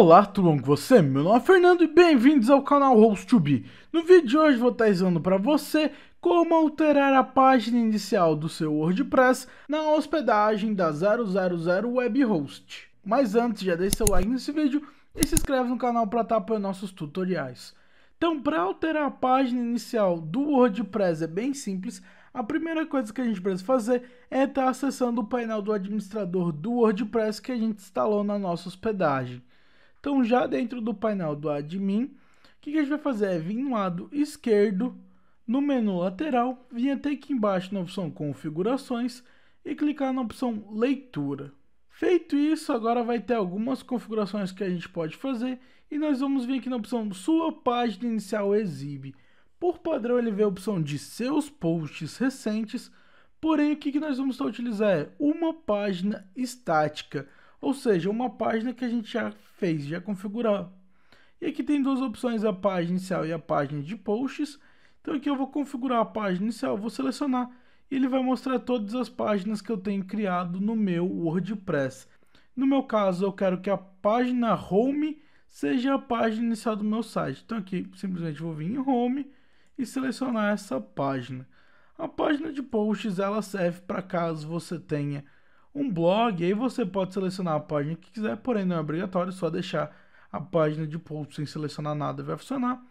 Olá tudo bom com você? Meu nome é Fernando e bem-vindos ao canal host 2 No vídeo de hoje vou estar ensinando para você como alterar a página inicial do seu WordPress na hospedagem da 000 WebHost. Mas antes, já deixe seu like nesse vídeo e se inscreve no canal para estar apoiando nossos tutoriais. Então, para alterar a página inicial do WordPress é bem simples. A primeira coisa que a gente precisa fazer é estar tá acessando o painel do administrador do WordPress que a gente instalou na nossa hospedagem. Então, já dentro do painel do admin, o que, a gente vai fazer é vir no lado esquerdo, no menu lateral, vir até aqui embaixo na opção configurações e clicar na opção leitura. Feito isso, agora vai ter algumas configurações que a gente pode fazer e nós vamos vir aqui na opção sua página inicial exibe. Por padrão ele vê a opção de seus posts recentes, porém o que nós vamos utilizar é uma página estática, ou seja, uma página que a gente já Fez, já configurar E aqui tem duas opções, a página inicial e a página de posts. Então aqui eu vou configurar a página inicial, vou selecionar e ele vai mostrar todas as páginas que eu tenho criado no meu WordPress. No meu caso, eu quero que a página home seja a página inicial do meu site. Então aqui, simplesmente vou vir em home e selecionar essa página. A página de posts ela serve para caso você tenha um blog, aí você pode selecionar a página que quiser, porém não é obrigatório, só deixar a página de post sem selecionar nada vai funcionar.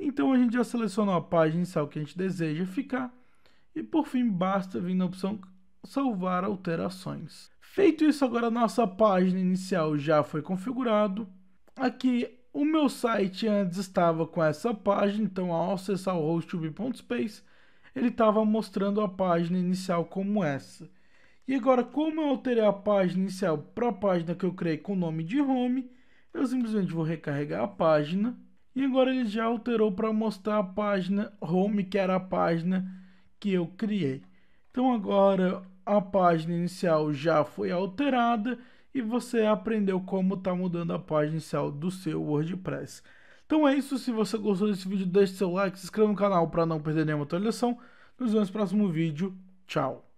Então a gente já selecionou a página inicial é que a gente deseja ficar e por fim basta vir na opção salvar alterações. Feito isso, agora nossa página inicial já foi configurado. Aqui o meu site antes estava com essa página, então ao acessar o hostube.space, ele estava mostrando a página inicial como essa. E agora, como eu alterei a página inicial para a página que eu criei com o nome de Home, eu simplesmente vou recarregar a página. E agora ele já alterou para mostrar a página Home, que era a página que eu criei. Então agora a página inicial já foi alterada e você aprendeu como está mudando a página inicial do seu WordPress. Então é isso, se você gostou desse vídeo, deixe seu like, se inscreva no canal para não perder nenhuma atualização. Nos vemos no próximo vídeo, tchau!